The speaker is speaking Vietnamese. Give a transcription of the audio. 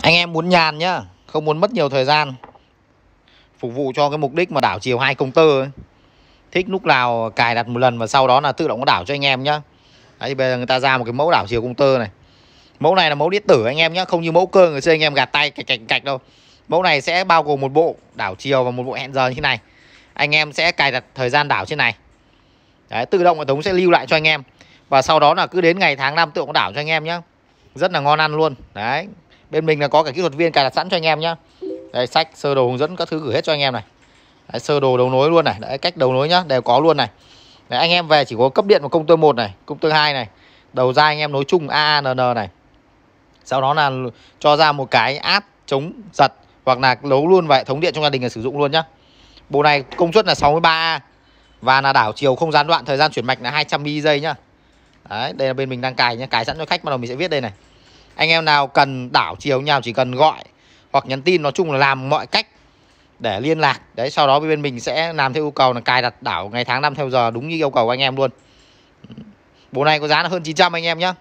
anh em muốn nhàn nhá không muốn mất nhiều thời gian phục vụ cho cái mục đích mà đảo chiều hai công tơ ấy. thích lúc nào cài đặt một lần và sau đó là tự động nó đảo cho anh em nhá Đấy, thì bây giờ người ta ra một cái mẫu đảo chiều công tơ này mẫu này là mẫu điện tử anh em nhá không như mẫu cơ người chơi anh em gạt tay cạch cạch cạch đâu mẫu này sẽ bao gồm một bộ đảo chiều và một bộ hẹn giờ như thế này anh em sẽ cài đặt thời gian đảo trên này Đấy, tự động hệ thống sẽ lưu lại cho anh em và sau đó là cứ đến ngày tháng năm tự động đảo cho anh em nhá rất là ngon ăn luôn đấy bên mình là có cả kỹ thuật viên cài đặt sẵn cho anh em nhá đây sách sơ đồ hướng dẫn các thứ gửi hết cho anh em này đấy, sơ đồ đầu nối luôn này đấy, cách đầu nối nhá đều có luôn này đấy, anh em về chỉ có cấp điện vào công tơ một này công tơ hai này đầu ra anh em nối chung AANN này sau đó là cho ra một cái áp chống giật hoặc là lấu luôn vậy thống điện trong gia đình là sử dụng luôn nhá bộ này công suất là 63A và là đảo chiều không gián đoạn thời gian chuyển mạch là 200 trăm giây nhá đấy đây là bên mình đang cài nhá cài sẵn cho khách bắt đầu mình sẽ viết đây này anh em nào cần đảo chiều nhau chỉ cần gọi hoặc nhắn tin nói chung là làm mọi cách để liên lạc đấy sau đó bên mình sẽ làm theo yêu cầu là cài đặt đảo ngày tháng năm theo giờ đúng như yêu cầu của anh em luôn bộ này có giá là hơn 900 anh em nhé